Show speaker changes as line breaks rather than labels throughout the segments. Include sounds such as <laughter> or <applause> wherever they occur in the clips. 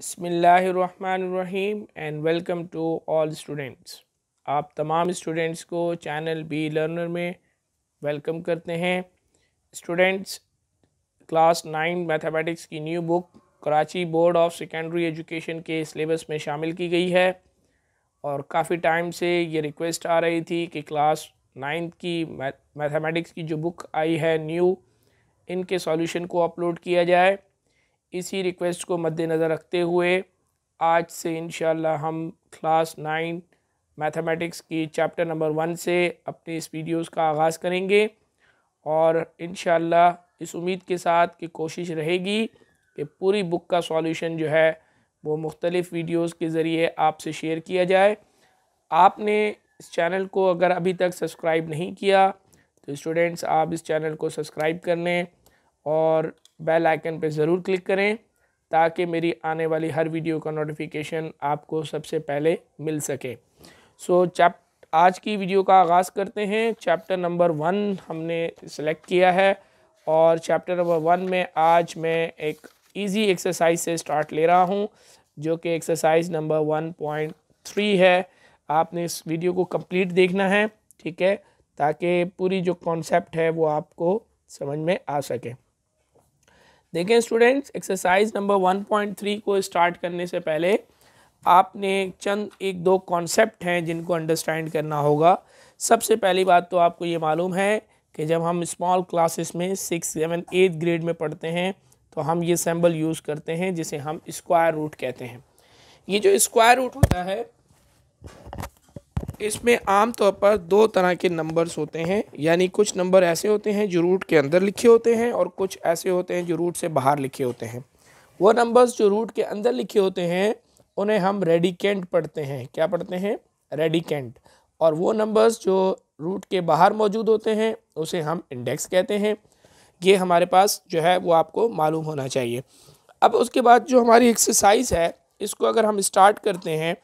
बसमीम and welcome to all students आप तमाम स्टूडेंट्स को चैनल बी लर्नर में वेलकम करते हैं स्टूडेंट्स क्लास नाइन मैथमेटिक्स की new book Karachi board of secondary education के सिलेबस में शामिल की गई है और काफ़ी टाइम से ये रिक्वेस्ट आ रही थी कि क्लास नाइन्थ की मैथमेटिक्स की जो बुक आई है न्यू इनके सॉल्यूशन को अपलोड किया जाए इसी रिक्वेस्ट को मद्देनज़र रखते हुए आज से इन हम क्लास नाइन मैथमेटिक्स की चैप्टर नंबर वन से अपने इस वीडियोस का आगाज़ करेंगे और इन इस उम्मीद के साथ कि कोशिश रहेगी कि पूरी बुक का सॉल्यूशन जो है वो मुख्तलिफ़ वीडियोस के ज़रिए आपसे शेयर किया जाए आपने इस चैनल को अगर अभी तक सब्सक्राइब नहीं किया तो स्टूडेंट्स आप इस चैनल को सब्सक्राइब कर लें और बेल आइकन पर ज़रूर क्लिक करें ताकि मेरी आने वाली हर वीडियो का नोटिफिकेशन आपको सबसे पहले मिल सके सो so, चैप आज की वीडियो का आगाज़ करते हैं चैप्टर नंबर वन हमने सेलेक्ट किया है और चैप्टर नंबर वन में आज मैं एक इजी एक्सरसाइज से स्टार्ट ले रहा हूँ जो कि exercise number one point three है आपने इस वीडियो को कंप्लीट देखना है ठीक है ताकि पूरी जो कॉन्सेप्ट है वो आपको समझ में आ सके देखें स्टूडेंट्स एक्सरसाइज नंबर 1.3 को स्टार्ट करने से पहले आपने चंद एक दो कॉन्सेप्ट हैं जिनको अंडरस्टैंड करना होगा सबसे पहली बात तो आपको ये मालूम है कि जब हम स्मॉल क्लासेस में सिक्स सेवन एथ ग्रेड में पढ़ते हैं तो हम ये सैम्बल यूज़ करते हैं जिसे हम स्क्वायर रूट कहते हैं ये जो स्क्वायर रूट होता है इसमें आम तौर पर दो तरह के नंबर्स होते हैं यानी कुछ नंबर ऐसे होते हैं जो रूट के अंदर लिखे होते हैं और कुछ ऐसे होते हैं जो रूट से बाहर लिखे होते हैं वो नंबर्स जो रूट के अंदर लिखे होते हैं उन्हें हम रेडिकेंट पढ़ते हैं क्या पढ़ते हैं रेडिकेंट और वो नंबर्स जो रूट के बाहर मौजूद होते हैं उसे हम इंडेक्स कहते हैं ये हमारे पास जो है वो आपको मालूम होना चाहिए अब उसके बाद जो हमारी एक्सरसाइज है इसको अगर हम स्टार्ट करते हैं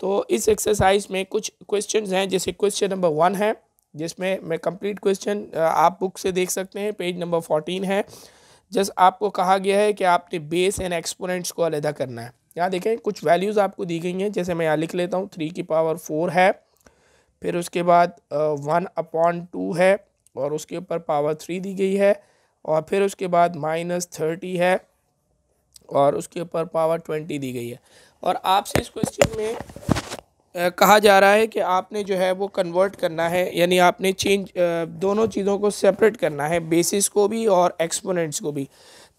तो इस एक्सरसाइज में कुछ क्वेश्चन हैं जैसे क्वेश्चन नंबर वन है जिसमें मैं कंप्लीट क्वेश्चन आप बुक से देख सकते हैं पेज नंबर फोर्टीन है जस्ट आपको कहा गया है कि आपने बेस एंड एक्सपोनेंट्स को अलहदा करना है यहाँ देखें कुछ वैल्यूज़ आपको दी गई हैं जैसे मैं यहाँ लिख लेता हूँ थ्री की पावर फोर है फिर उसके बाद वन अपॉन टू है और उसके ऊपर पावर थ्री दी गई है और फिर उसके बाद माइनस थर्टी है और उसके ऊपर पावर ट्वेंटी दी गई है और आपसे इस क्वेश्चन में कहा जा रहा है कि आपने जो है वो कन्वर्ट करना है यानी आपने चेंज दोनों चीज़ों को सेपरेट करना है बेसिस को भी और एक्सपोनेंट्स को भी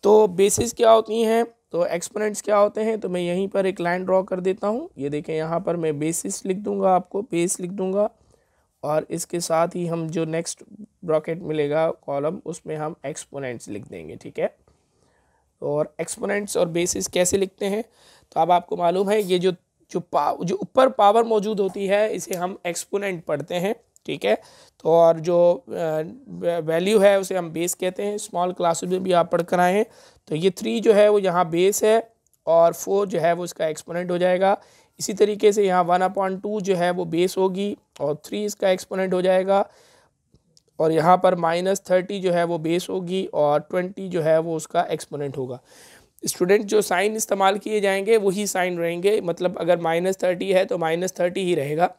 तो बेसिस क्या होती हैं तो एक्सपोनेंट्स क्या होते हैं तो मैं यहीं पर एक लाइन ड्रॉ कर देता हूँ ये देखें यहाँ पर मैं बेसिस लिख दूँगा आपको बेस लिख दूँगा और इसके साथ ही हम जो नेक्स्ट ब्रॉकेट मिलेगा कॉलम उसमें हम एक्सपोनेंट्स लिख देंगे ठीक है और एक्सपोनेंट्स और बेसिस कैसे लिखते हैं तो अब आपको मालूम है ये जो जो पाव जो ऊपर पावर मौजूद होती है इसे हम एक्सपोनेंट पढ़ते हैं ठीक है तो और जो वैल्यू है उसे हम बेस कहते हैं स्मॉल क्लासेस में भी आप पढ़ कर आए हैं तो ये थ्री जो है वो यहाँ बेस है और फोर जो है वो इसका एक्सपोनेंट हो जाएगा इसी तरीके से यहाँ वन अपॉइंट टू जो है वो बेस होगी और थ्री इसका एक्सपोनेंट हो जाएगा और यहाँ पर माइनस थर्टी जो है वो बेस होगी और ट्वेंटी जो है वो उसका एक्सपोनेंट होगा स्टूडेंट जो साइन इस्तेमाल किए जाएंगे वही साइन रहेंगे मतलब अगर माइनस थर्टी है तो माइनस थर्टी ही रहेगा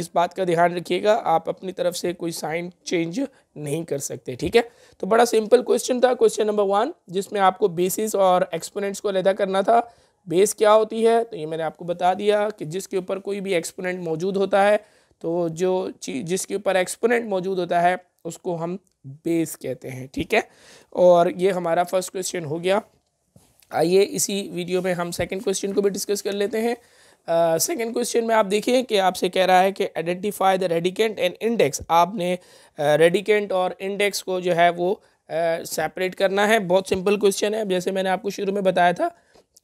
इस बात का ध्यान रखिएगा आप अपनी तरफ से कोई साइन चेंज नहीं कर सकते ठीक है तो बड़ा सिंपल क्वेश्चन था क्वेश्चन नंबर वन जिसमें आपको बेसिस और एक्सपोनेंट्स को अलहदा करना था बेस क्या होती है तो ये मैंने आपको बता दिया कि जिसके ऊपर कोई भी एक्सपोनेंट मौजूद होता है तो जो चीज जिसके ऊपर एक्सपोनेंट मौजूद होता है उसको हम बेस कहते हैं ठीक है और ये हमारा फर्स्ट क्वेश्चन हो गया आइए इसी वीडियो में हम सेकंड क्वेश्चन को भी डिस्कस कर लेते हैं सेकंड uh, क्वेश्चन में आप देखिए कि आपसे कह रहा है कि identify the radicand and index आपने रेडिकेंट uh, और इंडेक्स को जो है वो सेपरेट uh, करना है बहुत सिंपल क्वेश्चन है जैसे मैंने आपको शुरू में बताया था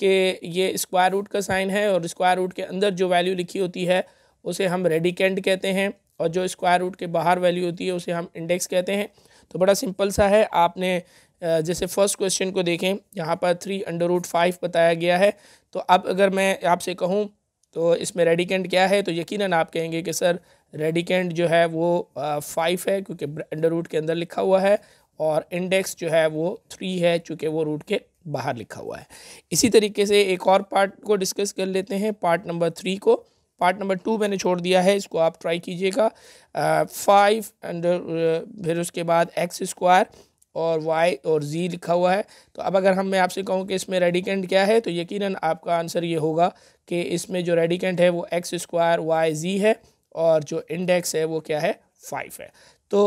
कि ये स्क्वायर रूट का साइन है और स्क्वायर रूट के अंदर जो वैल्यू लिखी होती है उसे हम रेडिकेंट कहते हैं और जो स्क्वायर रूट के बाहर वैल्यू होती है उसे हम इंडेक्स कहते हैं तो बड़ा सिंपल सा है आपने जैसे फर्स्ट क्वेश्चन को देखें यहाँ पर थ्री अंडर रूट फाइव बताया गया है तो अब अगर मैं आपसे कहूँ तो इसमें रेडिकेंट क्या है तो यकीनन आप कहेंगे कि सर रेडिकेंट जो है वो फाइव है क्योंकि अंडर रूट के अंदर लिखा हुआ है और इंडेक्स जो है वो थ्री है चूँकि वो रूट के बाहर लिखा हुआ है इसी तरीके से एक और पार्ट को डिस्कस कर लेते हैं पार्ट नंबर थ्री को पार्ट नंबर टू मैंने छोड़ दिया है इसको आप ट्राई कीजिएगा फाइव अंडर फिर उसके बाद एक्स स्क्वायर और वाई और जी लिखा हुआ है तो अब अगर हम मैं आपसे कहूँ कि इसमें रेडिकेंट क्या है तो यकीनन आपका आंसर ये होगा कि इसमें जो रेडिकेंट है वो एक्स स्क्वायर वाई जी है और जो इंडेक्स है वो क्या है फाइव है तो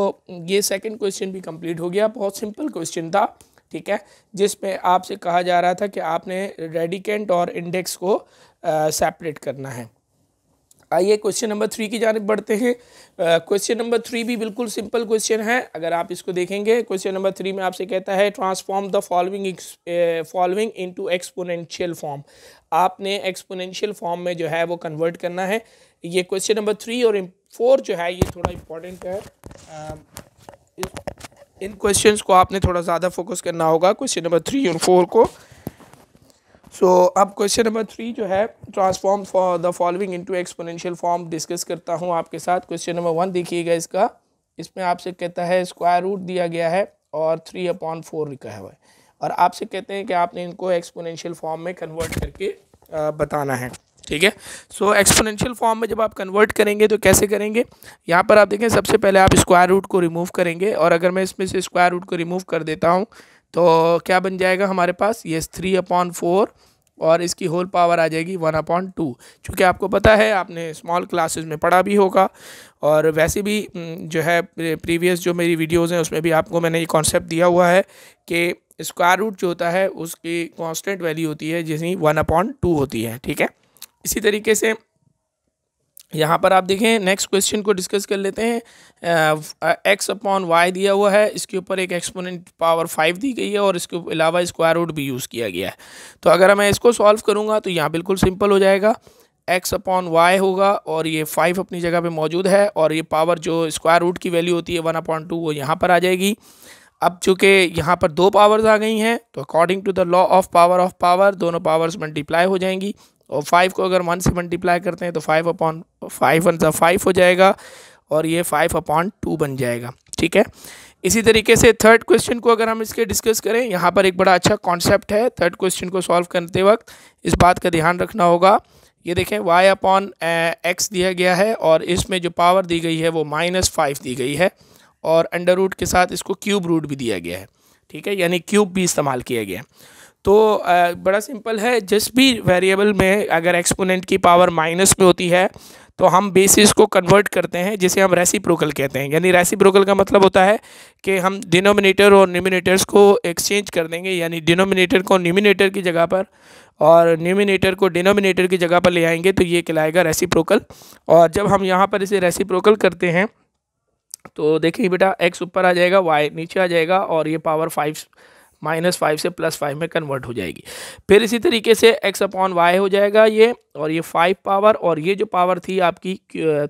ये सेकंड क्वेश्चन भी कंप्लीट हो गया बहुत सिंपल क्वेश्चन था ठीक है जिसमें आपसे कहा जा रहा था कि आपने रेडिकेंट और इंडेक्स को सेपरेट करना है आइए क्वेश्चन नंबर थ्री की जानब बढ़ते हैं क्वेश्चन नंबर थ्री भी बिल्कुल सिंपल क्वेश्चन है अगर आप इसको देखेंगे क्वेश्चन नंबर थ्री में आपसे कहता है transform the following following into exponential form आपने एक्सपोनेंशियल फॉर्म में जो है वो कन्वर्ट करना है ये क्वेश्चन नंबर थ्री और फोर जो है ये थोड़ा इम्पोर्टेंट है इन क्वेश्चन को आपने थोड़ा ज़्यादा फोकस करना होगा क्वेश्चन नंबर थ्री और फोर को सो so, अब क्वेश्चन नंबर थ्री जो है transform for the following into exponential form discuss करता हूँ आपके साथ क्वेश्चन नंबर वन देखिएगा इसका इसमें आपसे कहता है स्क्वायर रूट दिया गया है और थ्री अपॉन फोर लिखा हुआ है और आपसे कहते हैं कि आपने इनको एक्सपोनेंशियल फॉर्म में कन्वर्ट करके बताना है ठीक है सो एक्सपोनेंशियल फॉर्म में जब आप कन्वर्ट करेंगे तो कैसे करेंगे यहाँ पर आप देखें सबसे पहले आप स्क्वायर रूट को रिमूव करेंगे और अगर मैं इसमें से स्क्वायर रूट को रिमूव कर देता हूँ तो क्या बन जाएगा हमारे पास ये थ्री अपॉन फोर और इसकी होल पावर आ जाएगी वन अपॉन टू चूँकि आपको पता है आपने स्मॉल क्लासेस में पढ़ा भी होगा और वैसे भी जो है प्रीवियस जो मेरी वीडियोस हैं उसमें भी आपको मैंने ये कॉन्सेप्ट दिया हुआ है कि स्क्वायर रूट जो होता है उसकी कांस्टेंट वैल्यू होती है जिसमें वन अपॉन टू होती है ठीक है इसी तरीके से यहाँ पर आप देखें नेक्स्ट क्वेश्चन को डिस्कस कर लेते हैं एक्स अपॉन वाई दिया हुआ है इसके ऊपर एक एक्सपोनेंट पावर फाइव दी गई है और इसके अलावा स्क्वायर रूट भी यूज़ किया गया है तो अगर मैं इसको सॉल्व करूँगा तो यहाँ बिल्कुल सिंपल हो जाएगा एक्स अपॉन वाई होगा और ये फाइव अपनी जगह पर मौजूद है और ये पावर जो स्क्वायर रूट की वैल्यू होती है वन अपॉन टू वो यहाँ पर आ जाएगी अब चूँकि यहाँ पर दो पावर्स आ गई हैं तो according to the law of power of power दोनों पावर्स मल्टीप्लाई हो जाएंगी और फाइव को अगर वन से मल्टीप्लाई करते हैं तो फाइव अपॉन फाइव वन सा फाइव हो जाएगा और ये फाइव अपॉन टू बन जाएगा ठीक है इसी तरीके से थर्ड क्वेश्चन को अगर हम इसके डिस्कस करें यहाँ पर एक बड़ा अच्छा कॉन्सेप्ट है थर्ड क्वेश्चन को सॉल्व करते वक्त इस बात का ध्यान रखना होगा ये देखें y अपॉन एक्स दिया गया है और इसमें जो पावर दी गई है वो माइनस फाइव दी गई है और अंडर रूट के साथ इसको क्यूब रूट भी दिया गया है ठीक है यानी क्यूब भी इस्तेमाल किया गया है तो बड़ा सिंपल है जिस भी वेरिएबल में अगर एक्सपोनेंट की पावर माइनस में होती है तो हम बेसिस को कन्वर्ट करते हैं जिसे हम रेसिप्रोकल कहते हैं यानी रेसिप्रोकल का मतलब होता है कि हम डिनोमिनेटर और न्यूमिनेटर्स को एक्सचेंज कर देंगे यानी डिनोमिनेटर को न्यूमिनेटर की जगह पर और न्यूमिनेटर को डिनोमिनेटर की जगह पर ले आएंगे तो ये कहलाएगा रेसिप्रोकल और जब हम यहाँ पर इसे रेसिप्रोकल करते हैं तो देखिए बेटा एक्स ऊपर आ जाएगा वाई नीचे आ जाएगा और ये पावर फाइव माइनस फाइव से प्लस फाइव में कन्वर्ट हो जाएगी फिर इसी तरीके से एक्स अपॉन वाई हो जाएगा ये और ये फाइव पावर और ये जो पावर थी आपकी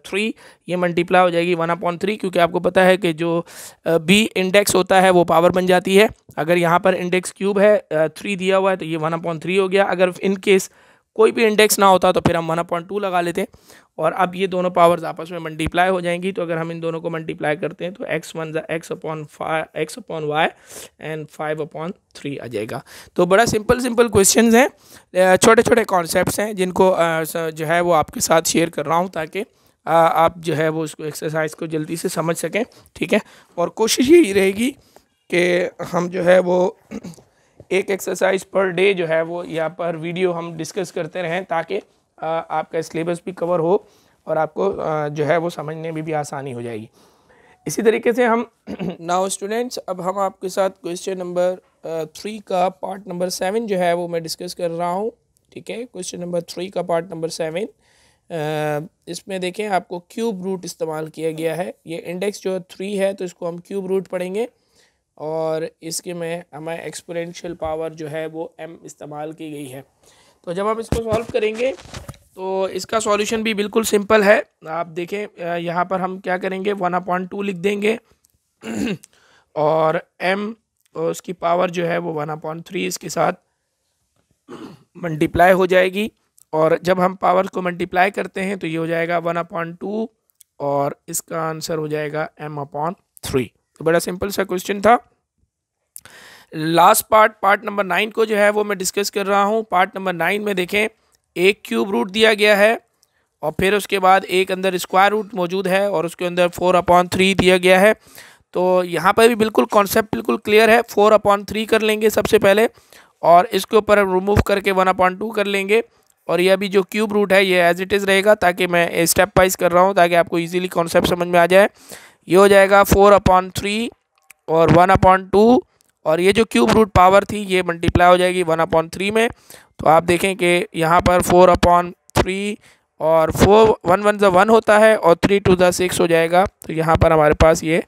थ्री ये मल्टीप्लाई हो जाएगी वन अपॉन थ्री क्योंकि आपको पता है कि जो बी इंडेक्स होता है वो पावर बन जाती है अगर यहाँ पर इंडेक्स क्यूब है थ्री दिया हुआ है तो ये वन अपॉन थ्री हो गया अगर इनकेस कोई भी इंडेक्स ना होता तो फिर हम वन अपॉइंट टू लगा लेते और अब ये दोनों पावर्स आपस में मल्टीप्लाई हो जाएंगी तो अगर हम इन दोनों को मल्टीप्लाई करते हैं तो X one X upon five X upon Y and five upon three आ जाएगा तो बड़ा सिंपल सिंपल क्वेश्चन हैं छोटे छोटे कॉन्सेप्ट हैं जिनको जो है वो आपके साथ शेयर कर रहा हूँ ताकि आप जो है वो उसको एक्सरसाइज को जल्दी से समझ सकें ठीक है और कोशिश यही रहेगी कि हम जो है वो एक एक्सरसाइज पर डे जो है वो यहाँ पर वीडियो हम डिस्कस करते रहें ताकि आपका सिलेबस भी कवर हो और आपको जो है वो समझने में भी आसानी हो जाएगी इसी तरीके से हम नाउ <clears throat> स्टूडेंट्स अब हम आपके साथ क्वेश्चन नंबर थ्री का पार्ट नंबर सेवन जो है वो मैं डिस्कस कर रहा हूँ ठीक है क्वेश्चन नंबर थ्री का पार्ट नंबर सेवन इसमें देखें आपको क्यूब रूट इस्तेमाल किया गया है ये इंडेक्स जो थ्री है तो इसको हम क्यूब रूट पढ़ेंगे और इसके में हमें एक्सपोनेंशियल पावर जो है वो एम इस्तेमाल की गई है तो जब हम इसको सॉल्व करेंगे तो इसका सॉल्यूशन भी बिल्कुल सिंपल है आप देखें यहाँ पर हम क्या करेंगे वन अपॉइंट टू लिख देंगे <clears throat> और एम और उसकी पावर जो है वो वन अपॉइंट थ्री इसके साथ मल्टीप्लाई <clears throat> हो जाएगी और जब हम पावर को मल्टीप्लाई करते हैं तो ये हो जाएगा वन अपॉइंट टू और इसका आंसर हो जाएगा एम अपॉन थ्री तो बड़ा सिंपल सा क्वेश्चन था last part part number nine को जो है वो मैं डिस्कस कर रहा हूँ पार्ट नंबर नाइन में देखें एक क्यूब रूट दिया गया है और फिर उसके बाद एक अंदर स्क्वायर रूट मौजूद है और उसके अंदर फोर अपॉन थ्री दिया गया है तो यहाँ पर भी बिल्कुल कॉन्सेप्ट बिल्कुल क्लियर है फोर अपॉन थ्री कर लेंगे सबसे पहले और इसके ऊपर रिमूव करके वन अपॉन टू कर लेंगे और ये अभी जो क्यूब रूट है ये एज इट इज़ रहेगा ताकि मैं स्टेप वाइज कर रहा हूँ ताकि आपको ईजिली कॉन्सेप्ट समझ में आ जाए ये हो जाएगा फोर अपॉन थ्री और वन अपॉन टू और ये जो क्यूब रूट पावर थी ये मल्टीप्लाई हो जाएगी वन अपॉन थ्री में तो आप देखें कि यहाँ पर फोर अपॉन थ्री और फोर वन वन ज़ा वन होता है और थ्री टू ज़ा सिक्स हो जाएगा तो यहाँ पर हमारे पास ये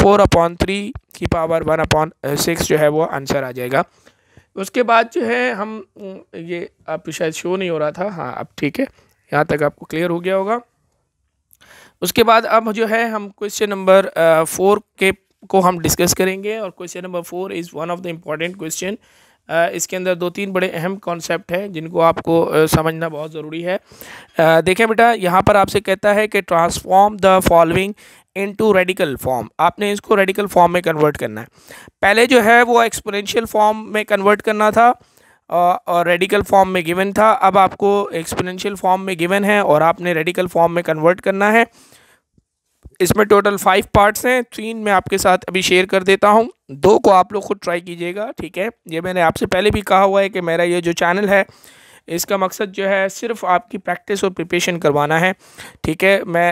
फोर अपॉन थ्री की पावर वन अपॉन सिक्स जो है वो आंसर आ जाएगा उसके बाद जो है हम ये आप शायद शो नहीं हो रहा था हाँ अब ठीक है यहाँ तक आपको क्लियर हो गया होगा उसके बाद अब जो है हम क्वेश्चन नंबर फोर के को हम डिस्कस करेंगे और question number four is one of the important question इसके अंदर दो तीन बड़े अहम कॉन्सेप्ट हैं जिनको आपको uh, समझना बहुत ज़रूरी है uh, देखें बेटा यहाँ पर आपसे कहता है कि transform the following into radical form आपने इसको रेडिकल फॉर्म में कन्वर्ट करना है पहले जो है वो एक्सपोनेंशियल फॉर्म में कन्वर्ट करना था और रेडिकल फॉर्म में गिवन था अब आपको एक्सपोनेंशियल फॉर्म में गिवन है और आपने रेडिकल फॉर्म में कन्वर्ट करना है इसमें टोटल फाइव पार्ट्स हैं तीन मैं आपके साथ अभी शेयर कर देता हूँ दो को आप लोग खुद ट्राई कीजिएगा ठीक है ये मैंने आपसे पहले भी कहा हुआ है कि मेरा ये जो चैनल है इसका मकसद जो है सिर्फ आपकी प्रैक्टिस और प्रिपरेशन करवाना है ठीक है मैं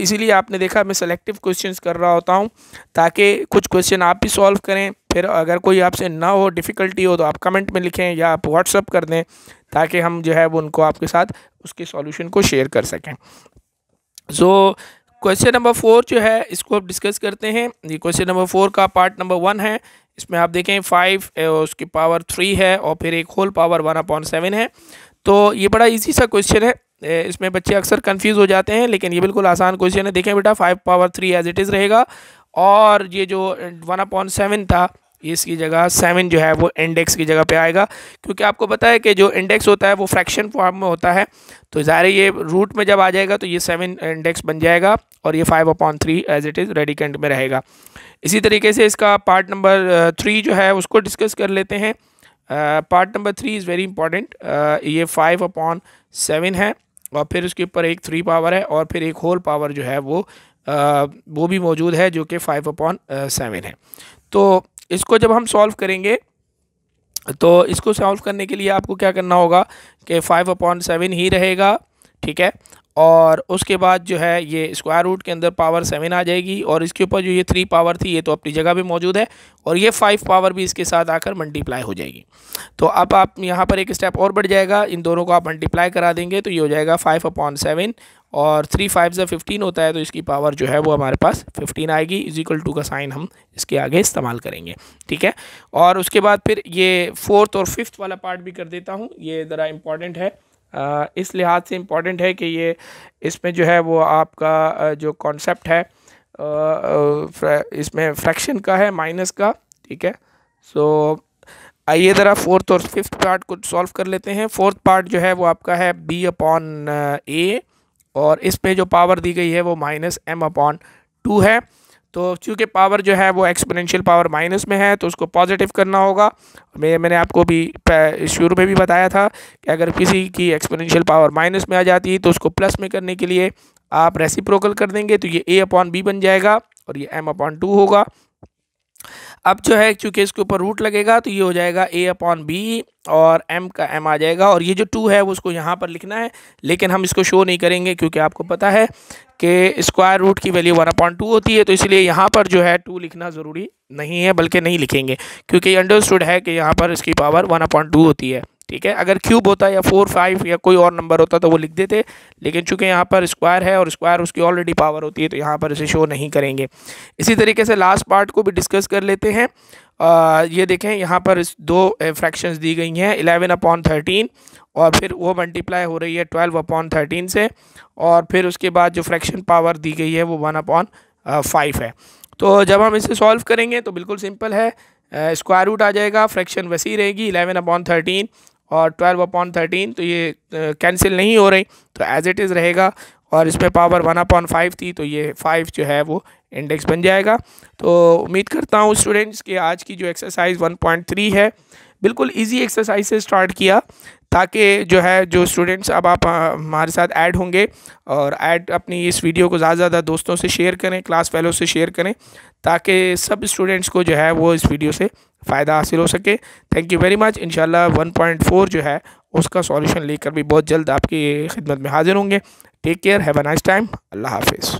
इसीलिए आपने देखा मैं सेलेक्टिव क्वेश्चंस कर रहा होता हूँ ताकि कुछ क्वेश्चन आप भी सॉल्व करें फिर अगर कोई आपसे ना हो डिफ़िकल्टी हो तो आप कमेंट में लिखें या आप व्हाट्सअप कर दें ताकि हम जो है वो उनको आपके साथ उसके सॉल्यूशन को शेयर कर सकें सो क्वेश्चन नंबर फोर जो है इसको आप डिस्कस करते हैं ये क्वेश्चन नंबर फोर का पार्ट नंबर वन है इसमें आप देखें फाइव उसकी पावर थ्री है और फिर एक whole power one upon seven है तो ये बड़ा इजी सा क्वेश्चन है इसमें बच्चे अक्सर कंफ्यूज हो जाते हैं लेकिन ये बिल्कुल आसान क्वेश्चन है देखें बेटा five power three as it is रहेगा और ये जो वन अपॉइंट सेवन था इसकी जगह सेवन जो है वो इंडेक्स की जगह पे आएगा क्योंकि आपको पता है कि जो इंडेक्स होता है वो फ्रैक्शन फॉर्म में होता है तो ज़ाहिर ये रूट में जब आ जाएगा तो ये सेवन इंडेक्स बन जाएगा और ये five upon three as it is radicand में रहेगा इसी तरीके से इसका पार्ट नंबर थ्री जो है उसको डिस्कस कर लेते हैं part number three is very important ये फाइव अपॉन सेवन है और फिर उसके ऊपर एक थ्री पावर है और फिर एक होल पावर जो है वो आ, वो भी मौजूद है जो कि फाइव अपॉन सेवन है तो इसको जब हम सॉल्व करेंगे तो इसको सॉल्व करने के लिए आपको क्या करना होगा कि फाइव अपॉइंट सेवन ही रहेगा ठीक है और उसके बाद जो है ये स्क्वायर रूट के अंदर पावर सेवन आ जाएगी और इसके ऊपर जो ये थ्री पावर थी ये तो अपनी जगह पे मौजूद है और ये फाइव पावर भी इसके साथ आकर मल्टीप्लाई हो जाएगी तो अब आप यहाँ पर एक स्टेप और बढ़ जाएगा इन दोनों को आप मल्टीप्लाई करा देंगे तो ये हो जाएगा फाइव अपॉन सेवन और थ्री फाइव जब फिफ्टीन होता है तो इसकी पावर जो है वो हमारे पास फिफ्टीन आएगी इज इक्वल टू का साइन हम इसके आगे इस्तेमाल करेंगे ठीक है और उसके बाद फिर ये फोर्थ और फिफ्थ वाला पार्ट भी कर देता हूँ ये ज़रा इम्पॉर्टेंट है इस लिहाज से इम्पॉर्टेंट है कि ये इसमें जो है वो आपका जो कॉन्सेप्ट है इसमें फ्रैक्शन का है माइनस का ठीक है सो आइए ज़रा फोर्थ और फिफ्थ पार्ट को सॉल्व कर लेते हैं फोर्थ पार्ट जो है वो आपका है बी अपॉन ए और इस पे जो पावर दी गई है वो माइनस एम अपॉन टू है तो चूँकि पावर जो है वो एक्सपोनेंशियल पावर माइनस में है तो उसको पॉजिटिव करना होगा मैं मैंने आपको भी शुरू में भी बताया था कि अगर किसी की एक्सपोनेंशियल पावर माइनस में आ जाती है तो उसको प्लस में करने के लिए आप रेसिप्रोकल कर देंगे तो ये ए अपॉन बी बन जाएगा और ये एम अपॉन टू होगा अब जो है चूंकि इसके ऊपर रूट लगेगा तो ये हो जाएगा ए अपॉन बी और एम का एम आ जाएगा और ये जो टू है वो उसको यहाँ पर लिखना है लेकिन हम इसको शो नहीं करेंगे क्योंकि आपको पता है कि स्क्वायर रूट की वैल्यू वन अपॉन टू होती है तो इसलिए यहाँ पर जो है टू लिखना ज़रूरी नहीं है बल्कि नहीं लिखेंगे क्योंकि अंडरस्टूड है कि यहाँ पर इसकी पावर वन अपॉन टू होती है ठीक है अगर क्यूब होता या फोर फाइव या कोई और नंबर होता तो वो लिख देते लेकिन चूंकि यहाँ पर स्क्वायर है और स्क्वायर उसकी ऑलरेडी पावर होती है तो यहाँ पर इसे शो नहीं करेंगे इसी तरीके से लास्ट पार्ट को भी डिस्कस कर लेते हैं आ, ये देखें यहाँ पर दो फ्रैक्शंस दी गई हैं इलेवन अपॉन थर्टीन और फिर वो मल्टीप्लाई हो रही है ट्वेल्व अपॉन थर्टीन से और फिर उसके बाद जो फ्रैक्शन पावर दी गई है वो वन अपॉन फाइव है तो जब हम इसे सॉल्व करेंगे तो बिल्कुल सिंपल है स्क्वायर रूट आ जाएगा फ्रैक्शन वैसी रहेगी इलेवन अपॉन थर्टीन और ट्वेल्व अपॉन थर्टीन तो ये कैंसिल नहीं हो रही तो एज इट इज़ रहेगा और इसमें पावर वन अपॉन फाइव थी तो ये फाइव जो है वो इंडेक्स बन जाएगा तो उम्मीद करता हूँ स्टूडेंट्स कि आज की जो एक्सरसाइज वन पॉइंट थ्री है बिल्कुल इजी एक्सरसाइज से स्टार्ट किया ताकि जो है जो स्टूडेंट्स अब आप हमारे साथ ऐड होंगे और ऐड अपनी इस वीडियो को ज़्यादा से ज़्यादा दोस्तों से शेयर करें क्लास फेलो से शेयर करें ताकि सब स्टूडेंट्स को जो है वो इस वीडियो से फ़ायदा हासिल हो सके थैंक यू वेरी मच इन फोर जो है उसका सॉल्यूशन लेकर भी बहुत जल्द आपकी खिदमत में हाजिर होंगे take care have a nice time अल्लाह हाफिज़